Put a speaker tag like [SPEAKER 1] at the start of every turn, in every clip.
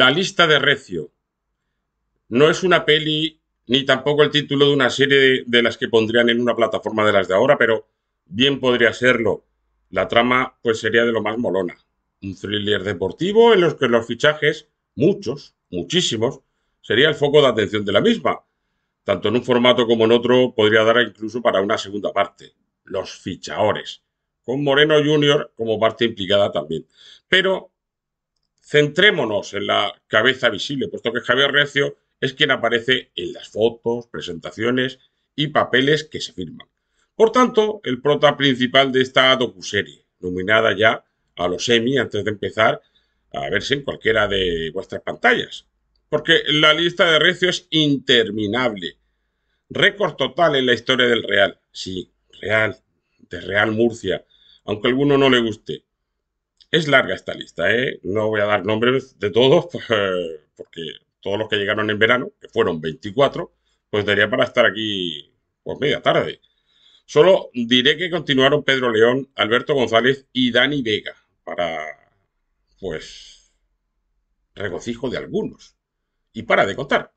[SPEAKER 1] La lista de Recio no es una peli ni tampoco el título de una serie de, las que pondrían en una plataforma de las de ahora, pero bien podría serlo. La trama pues sería de lo más molona. Un thriller deportivo en los que los fichajes, muchos, muchísimos, sería el foco de atención de la misma. Tanto en un formato como en otro podría dar incluso para una segunda parte. Los fichadores. Con Moreno Jr. como parte implicada también. Pero Centrémonos en la cabeza visible, puesto que Javier Recio es quien aparece en las fotos, presentaciones y papeles que se firman. Por tanto, el prota principal de esta docuserie, nominada ya a los Emmy antes de empezar a verse en cualquiera de vuestras pantallas. Porque la lista de Recio es interminable. Récord total en la historia del Real. Sí, Real, de Real Murcia, aunque a alguno no le guste. Es larga esta lista, ¿eh? No voy a dar nombres de todos, eh, porque todos los que llegaron en verano, que fueron 24, pues daría para estar aquí pues media tarde. Solo diré que continuaron Pedro León, Alberto González y Dani Vega, para, pues, regocijo de algunos. Y para de contar.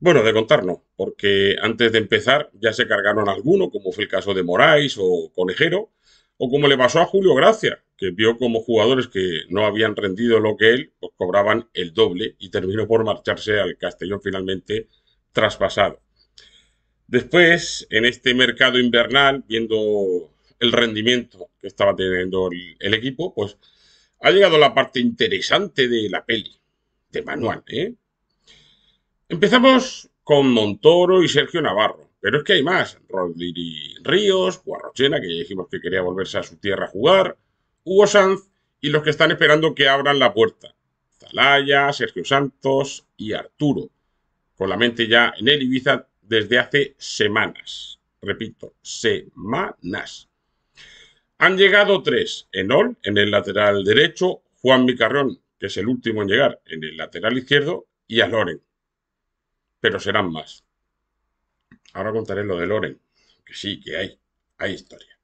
[SPEAKER 1] Bueno, de contar no, porque antes de empezar ya se cargaron algunos, como fue el caso de Moraes o Conejero, o como le pasó a Julio Gracia, que vio como jugadores que no habían rendido lo que él, pues cobraban el doble y terminó por marcharse al Castellón finalmente traspasado. Después, en este mercado invernal, viendo el rendimiento que estaba teniendo el, equipo, pues ha llegado la parte interesante de la peli, de manual. ¿eh? Empezamos con Montoro y Sergio Navarro. Pero es que hay más. Rodríguez Ríos, Guarrochena, que dijimos que quería volverse a su tierra a jugar. Hugo Sanz y los que están esperando que abran la puerta. Zalaya, Sergio Santos y Arturo, con la mente ya en el Ibiza desde hace semanas. Repito, semanas. Han llegado tres. Enol en el lateral derecho, Juan Micarrón, que es el último en llegar, en el lateral izquierdo, y a Loren. Pero serán más. Ahora contaré lo de Loren, que sí, que hay, hay historia.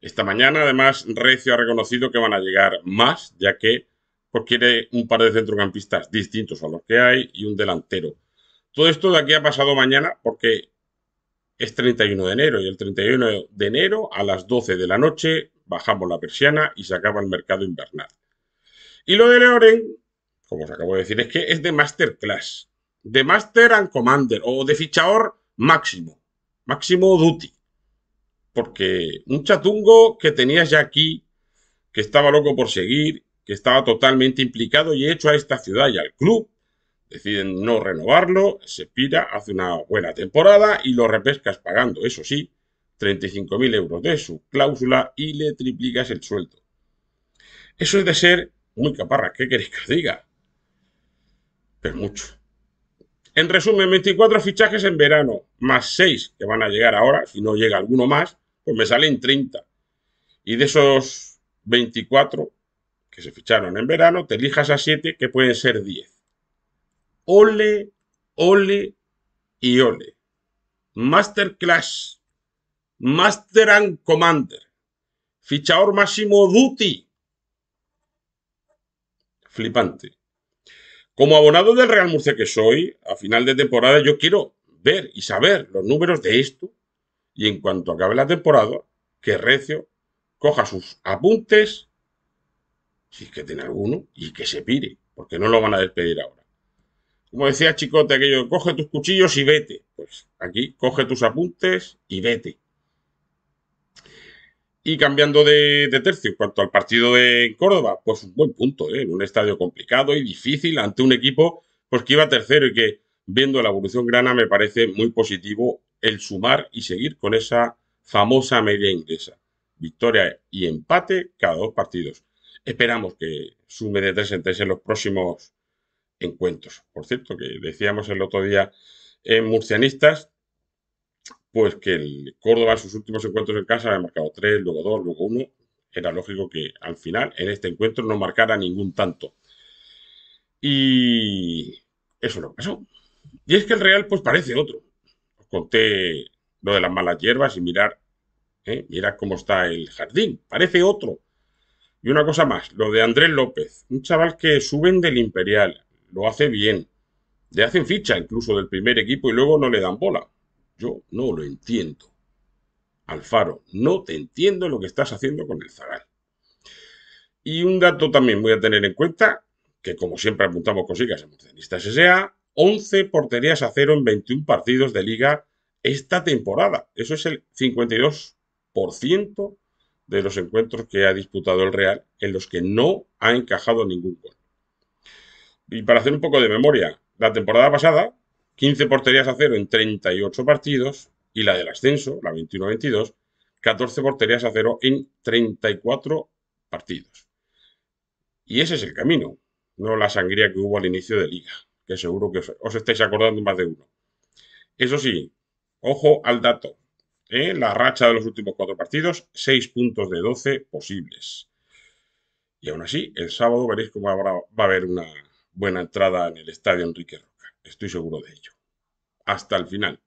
[SPEAKER 1] Esta mañana, además, Recio ha reconocido que van a llegar más, ya que pues, quiere un par de centrocampistas distintos a los que hay y un delantero. Todo esto de aquí ha pasado mañana porque es 31 de enero y el 31 de enero a las 12 de la noche bajamos la persiana y se acaba el mercado invernal. Y lo de Leoren, como os acabo de decir, es que es de Masterclass, de Master and Commander o de fichador máximo, máximo duty porque un chatungo que tenías ya aquí, que estaba loco por seguir, que estaba totalmente implicado y hecho a esta ciudad y al club, deciden no renovarlo, se pira, hace una buena temporada y lo repescas pagando, eso sí, 35.000 euros de su cláusula y le triplicas el sueldo. Eso es de ser muy caparra, ¿qué queréis que os diga? Pero mucho. En resumen, 24 fichajes en verano, más 6 que van a llegar ahora, si no llega alguno más, pues me salen 30. Y de esos 24 que se ficharon en verano, te elijas a 7 que pueden ser 10. Ole, ole y ole. Masterclass. Master and Commander. Fichador máximo Duty. Flipante. Como abonado del Real Murcia que soy, a final de temporada yo quiero ver y saber los números de esto y en cuanto acabe la temporada, que Recio coja sus apuntes, si es que tiene alguno, y que se pire, porque no lo van a despedir ahora. Como decía Chicote, aquello, coge tus cuchillos y vete. Pues aquí, coge tus apuntes y vete. Y cambiando de, tercio, en cuanto al partido de Córdoba, pues un buen punto, ¿eh? en un estadio complicado y difícil ante un equipo pues que iba tercero y que viendo la evolución grana me parece muy positivo el sumar y seguir con esa famosa media inglesa. Victoria y empate cada dos partidos. Esperamos que sume de tres en tres en los próximos encuentros. Por cierto, que decíamos el otro día en Murcianistas pues que el Córdoba en sus últimos encuentros en casa había marcado tres, luego dos, luego uno. Era lógico que al final en este encuentro no marcara ningún tanto. Y eso no pasó. Y es que el Real pues parece otro. Os conté lo de las malas hierbas y mirar, ¿eh? mirar cómo está el jardín. Parece otro. Y una cosa más, lo de Andrés López, un chaval que suben del Imperial, lo hace bien, le hacen ficha incluso del primer equipo y luego no le dan bola. Yo no lo entiendo. Alfaro, no te entiendo lo que estás haciendo con el zagal. Y un dato también voy a tener en cuenta, que como siempre apuntamos cositas en ese sea 11 porterías a cero en 21 partidos de liga esta temporada. Eso es el 52% de los encuentros que ha disputado el Real en los que no ha encajado ningún gol. Y para hacer un poco de memoria, la temporada pasada 15 porterías a cero en 38 partidos y la del ascenso, la 21-22, 14 porterías a cero en 34 partidos. Y ese es el camino, no la sangría que hubo al inicio de liga, que seguro que os, estáis acordando más de uno. Eso sí, ojo al dato. ¿eh? La racha de los últimos cuatro partidos, 6 puntos de 12 posibles. Y aún así, el sábado veréis cómo va a haber una buena entrada en el estadio Enrique Estoy seguro de ello. Hasta el final.